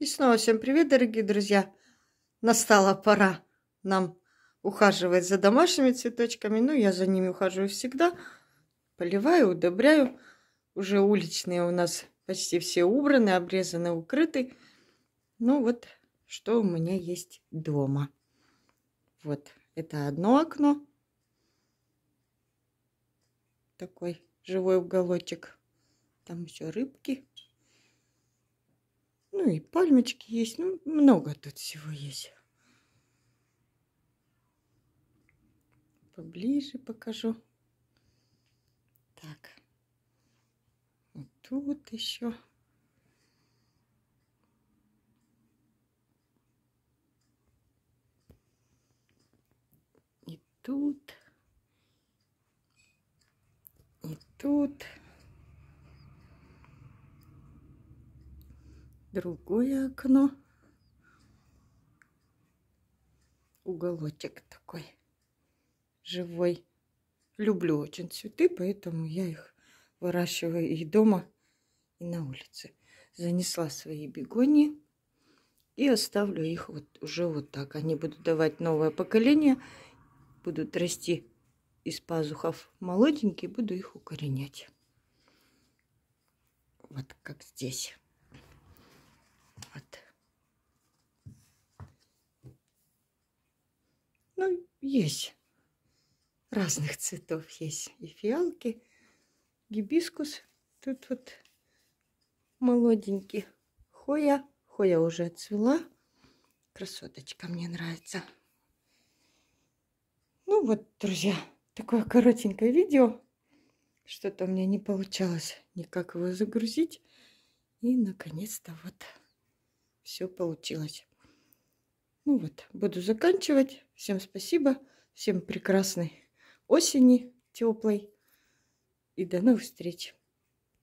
И снова всем привет, дорогие друзья! Настала пора нам ухаживать за домашними цветочками. Ну, я за ними ухаживаю всегда. Поливаю, удобряю. Уже уличные у нас почти все убраны, обрезаны, укрыты. Ну, вот что у меня есть дома. Вот это одно окно. Такой живой уголочек. Там еще рыбки. Ну и пальмочки есть, ну много тут всего есть. Поближе покажу. Так. Вот тут еще. И тут. И тут. другое окно. Уголочек такой живой. Люблю очень цветы, поэтому я их выращиваю и дома, и на улице. Занесла свои бегонии и оставлю их вот уже вот так. Они будут давать новое поколение, будут расти из пазухов молоденькие, буду их укоренять. Вот как здесь. Ну, есть. Разных цветов есть. И фиалки, гибискус. Тут вот молоденький. Хоя. Хоя уже отцвела. Красоточка мне нравится. Ну вот, друзья, такое коротенькое видео. Что-то у меня не получалось никак его загрузить. И, наконец-то, вот все получилось. Ну вот, буду заканчивать. Всем спасибо. Всем прекрасной осени, теплой. И до новых встреч.